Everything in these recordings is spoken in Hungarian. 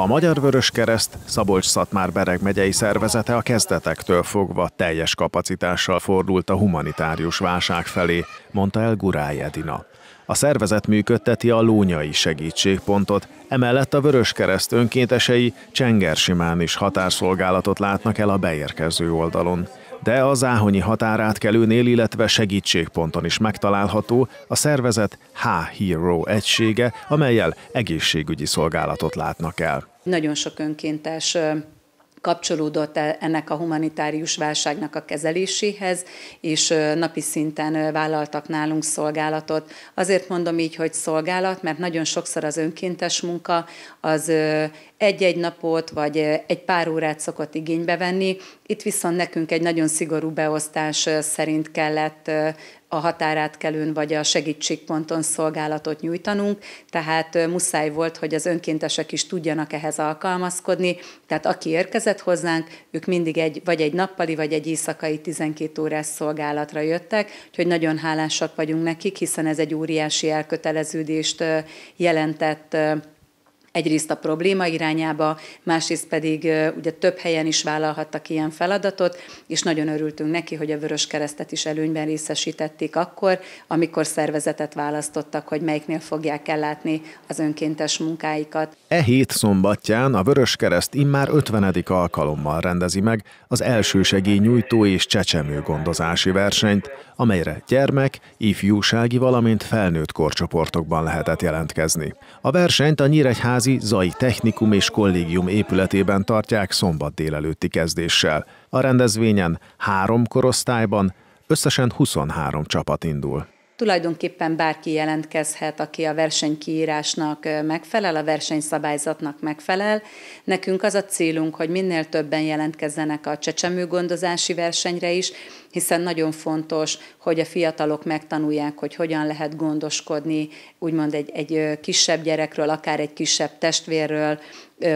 A Magyar Vörös Kereszt Szabolcs-Szatmár Bereg megyei szervezete a kezdetektől fogva teljes kapacitással fordult a humanitárius válság felé, mondta el Gurály Edina. A szervezet működteti a Lónyai segítségpontot, emellett a vörös kereszt önkéntesei Csengersimán is határszolgálatot látnak el a beérkező oldalon de az Áhonyi határátkelőnél, illetve segítségponton is megtalálható a szervezet H-Hero egysége, amelyel egészségügyi szolgálatot látnak el. Nagyon sok önkéntes kapcsolódott ennek a humanitárius válságnak a kezeléséhez, és napi szinten vállaltak nálunk szolgálatot. Azért mondom így, hogy szolgálat, mert nagyon sokszor az önkéntes munka az egy-egy napot, vagy egy pár órát szokott igénybe venni, itt viszont nekünk egy nagyon szigorú beosztás szerint kellett a határátkelőn vagy a segítségponton szolgálatot nyújtanunk, tehát muszáj volt, hogy az önkéntesek is tudjanak ehhez alkalmazkodni, tehát aki érkezett hozzánk, ők mindig egy, vagy egy nappali, vagy egy éjszakai 12 órás szolgálatra jöttek, úgyhogy nagyon hálásak vagyunk nekik, hiszen ez egy óriási elköteleződést jelentett egyrészt a probléma irányába, másrészt pedig ugye több helyen is vállalhattak ilyen feladatot, és nagyon örültünk neki, hogy a Vörös Keresztet is előnyben részesítették akkor, amikor szervezetet választottak, hogy melyiknél fogják ellátni az önkéntes munkáikat. E hét szombatján a Vörös Kereszt immár 50. alkalommal rendezi meg az első segélynyújtó és csecsemő gondozási versenyt, amelyre gyermek, ifjúsági, valamint felnőtt korcsoportokban lehetett jelentkezni. A versenyt a Nyíregyház Színházi, Zai Technikum és Kollégium épületében tartják szombat délelőtti kezdéssel. A rendezvényen három korosztályban összesen 23 csapat indul. Tulajdonképpen bárki jelentkezhet, aki a versenykiírásnak megfelel, a versenyszabályzatnak megfelel. Nekünk az a célunk, hogy minél többen jelentkezzenek a csecsemőgondozási versenyre is, hiszen nagyon fontos, hogy a fiatalok megtanulják, hogy hogyan lehet gondoskodni, úgymond egy, egy kisebb gyerekről, akár egy kisebb testvérről,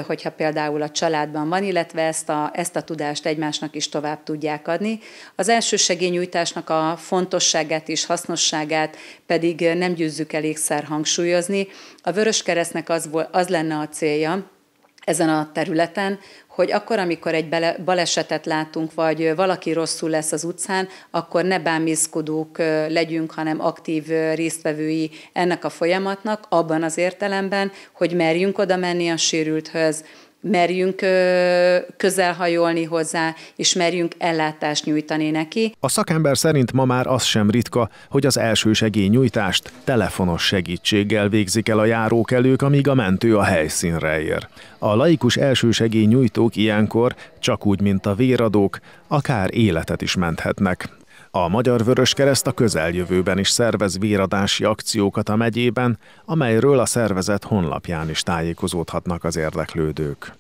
hogyha például a családban van, illetve ezt a, ezt a tudást egymásnak is tovább tudják adni. Az első segényújtásnak a fontosságát és hasznosságát pedig nem győzzük elégszer hangsúlyozni. A Vöröskeresztnek az, az lenne a célja, ezen a területen, hogy akkor, amikor egy balesetet látunk, vagy valaki rosszul lesz az utcán, akkor ne bámészkodók legyünk, hanem aktív résztvevői ennek a folyamatnak, abban az értelemben, hogy merjünk oda menni a sérülthöz, merjünk közelhajolni hozzá, és merjünk ellátást nyújtani neki. A szakember szerint ma már az sem ritka, hogy az első segélynyújtást telefonos segítséggel végzik el a járókelők, amíg a mentő a helyszínre ér. A laikus elsősegélynyújtók ilyenkor, csak úgy, mint a véradók, akár életet is menthetnek. A Magyar Vöröskereszt a közeljövőben is szervez véradási akciókat a megyében, amelyről a szervezet honlapján is tájékozódhatnak az érdeklődők.